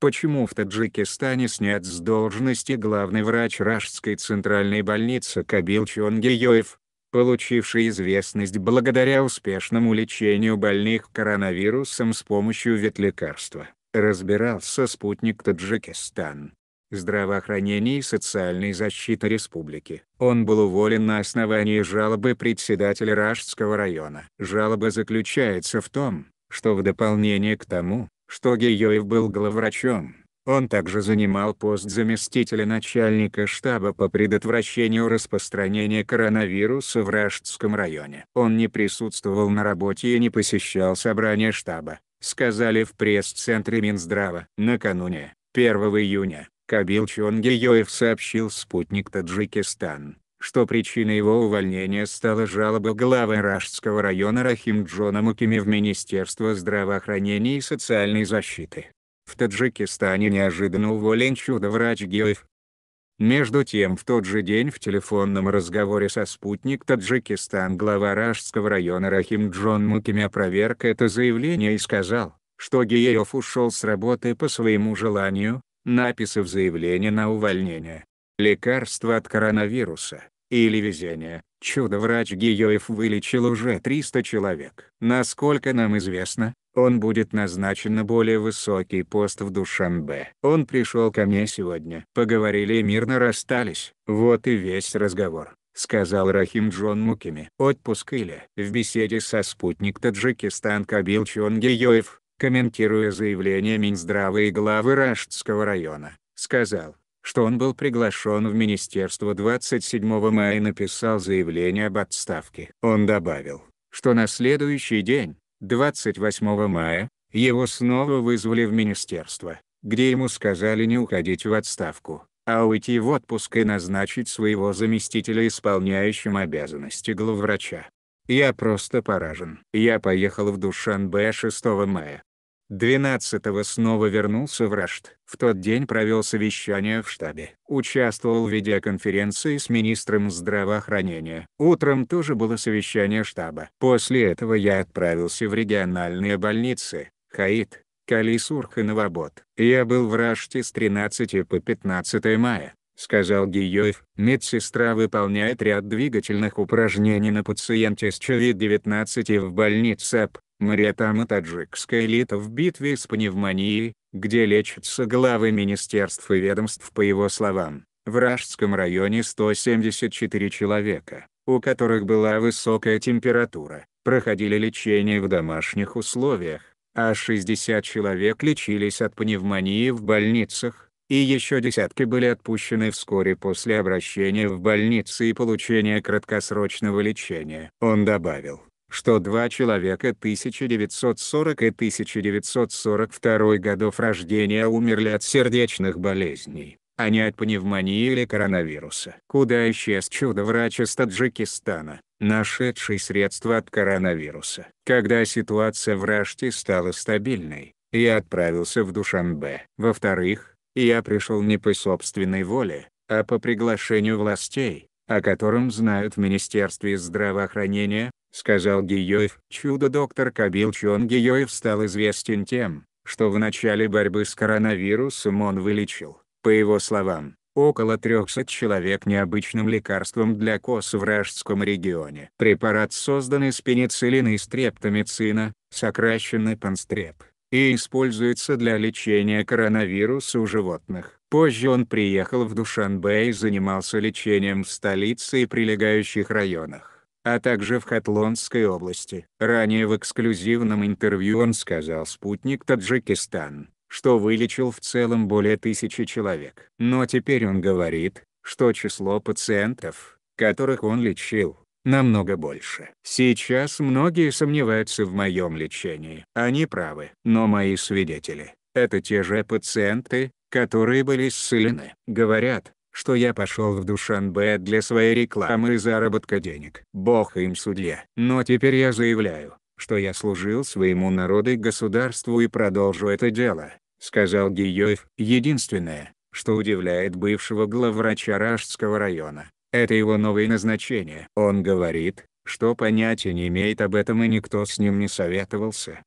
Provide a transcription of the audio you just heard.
почему в Таджикистане снят с должности главный врач Рашской центральной больницы Кабил Чонгиёев, получивший известность благодаря успешному лечению больных коронавирусом с помощью ветлекарства, разбирался спутник Таджикистан Здравоохранение и социальной защиты республики. Он был уволен на основании жалобы председателя Рашского района. Жалоба заключается в том, что в дополнение к тому, что Геоев был главврачом. Он также занимал пост заместителя начальника штаба по предотвращению распространения коронавируса в Рашдском районе. Он не присутствовал на работе и не посещал собрание штаба, сказали в пресс-центре Минздрава. Накануне, 1 июня, Кабил Чонгиёев сообщил спутник Таджикистан что причиной его увольнения стала жалоба главы Рашского района Рахим Джона Мукими в Министерство здравоохранения и социальной защиты. В Таджикистане неожиданно уволен чудо-врач Геев. Между тем в тот же день в телефонном разговоре со «Спутник Таджикистан» глава Рашского района Рахим Джон Мукими опроверг это заявление и сказал, что Геев ушел с работы по своему желанию, написав заявление на увольнение. Лекарство от коронавируса. Или везение. Чудо-врач Гиёев вылечил уже 300 человек. Насколько нам известно, он будет назначен на более высокий пост в Душанбе. Он пришел ко мне сегодня. Поговорили и мирно расстались. Вот и весь разговор. — сказал Рахим Джон Мукими. Отпуск или в беседе со спутник Таджикистан Кабил Чонгиёев, комментируя заявление Минздрава и главы Рашдского района, сказал, что он был приглашен в министерство 27 мая и написал заявление об отставке. Он добавил, что на следующий день, 28 мая, его снова вызвали в министерство, где ему сказали не уходить в отставку, а уйти в отпуск и назначить своего заместителя исполняющим обязанности главврача. Я просто поражен. Я поехал в Душанбе 6 мая, 12-го снова вернулся в Рашт. В тот день провел совещание в штабе. Участвовал в видеоконференции с министром здравоохранения. Утром тоже было совещание штаба. После этого я отправился в региональные больницы, Хаид, Калисурх и Новобот. Я был в Раште с 13 по 15 мая. — сказал Гиёев. Медсестра выполняет ряд двигательных упражнений на пациенте с COVID-19 в больнице АП морякам и таджикская элита в битве с пневмонией, где лечатся главы министерств и ведомств по его словам, в Рашском районе 174 человека, у которых была высокая температура, проходили лечение в домашних условиях, а 60 человек лечились от пневмонии в больницах, и еще десятки были отпущены вскоре после обращения в больницы и получения краткосрочного лечения. Он добавил, что два человека 1940 и 1942 годов рождения умерли от сердечных болезней, а не от пневмонии или коронавируса. Куда исчез чудо-врач из Таджикистана, нашедший средства от коронавируса? Когда ситуация в Раште стала стабильной, я отправился в Душанбе. Во-вторых, я пришел не по собственной воле, а по приглашению властей, о котором знают в Министерстве здравоохранения, сказал Гиёев. Чудо-доктор Кабил Чон Гиёев стал известен тем, что в начале борьбы с коронавирусом он вылечил, по его словам, около 300 человек необычным лекарством для кос в Ражском регионе. Препарат создан из пенициллина и стрептомицина, сокращенный панстреп, и используется для лечения коронавируса у животных. Позже он приехал в Душанбе и занимался лечением в столице и прилегающих районах а также в Хатлонской области. Ранее в эксклюзивном интервью он сказал «Спутник Таджикистан», что вылечил в целом более тысячи человек. Но теперь он говорит, что число пациентов, которых он лечил, намного больше. Сейчас многие сомневаются в моем лечении. Они правы. Но мои свидетели — это те же пациенты, которые были исцелены. Говорят, что я пошел в Душанбе для своей рекламы и заработка денег. Бог им судья. Но теперь я заявляю, что я служил своему народу и государству и продолжу это дело, сказал Гиёев. Единственное, что удивляет бывшего главврача Ражского района, это его новое назначение. Он говорит, что понятия не имеет об этом и никто с ним не советовался.